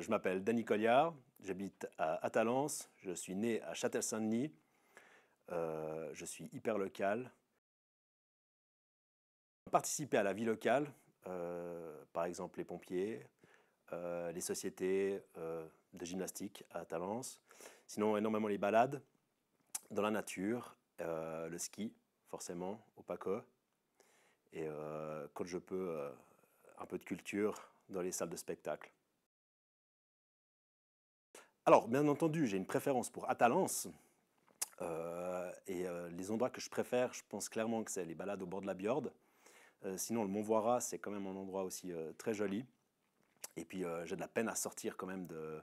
Euh, je m'appelle Danny Colliard, j'habite à Atalance, je suis né à Châtel-Saint-Denis, euh, je suis hyper local. Participer à la vie locale, euh, par exemple les pompiers, les sociétés de gymnastique à Talence, sinon énormément les balades dans la nature, le ski forcément au Paco, et quand je peux, un peu de culture dans les salles de spectacle. Alors, bien entendu, j'ai une préférence pour Atalance. Euh, et euh, les endroits que je préfère, je pense clairement que c'est les balades au bord de la Biorde. Euh, sinon, le Mont Voira, c'est quand même un endroit aussi très joli. Et puis, j'ai de la peine à sortir quand même de,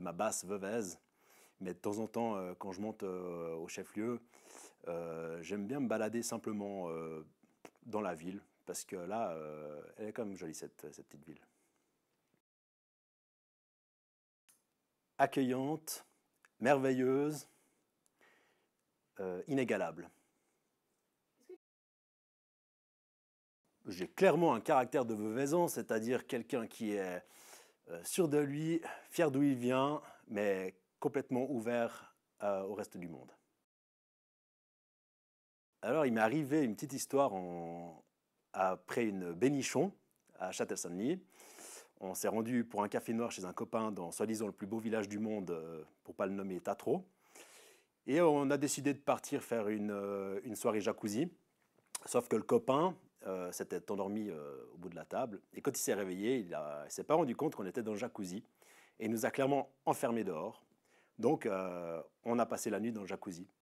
ma basse veuvaise. Mais de temps en temps, quand je monte au chef-lieu, j'aime bien me balader simplement dans la ville. Parce que là, elle est quand même jolie, cette petite ville. accueillante, merveilleuse, euh, inégalable. J'ai clairement un caractère de Veuvaison, c'est-à-dire quelqu'un qui est euh, sûr de lui, fier d'où il vient, mais complètement ouvert euh, au reste du monde. Alors, il m'est arrivé une petite histoire après une bénichon à Châtel-Saint-Denis. On s'est rendu pour un café noir chez un copain dans soi-disant le plus beau village du monde, euh, pour pas le nommer Tatro. Et on a décidé de partir faire une, euh, soirée jacuzzi. Sauf que le copain euh, s'était endormi au bout de la table. Et quand il s'est réveillé, il ne s'est pas rendu compte qu'on était dans le jacuzzi. Et il nous a clairement enfermés dehors. Donc, on a passé la nuit dans le jacuzzi.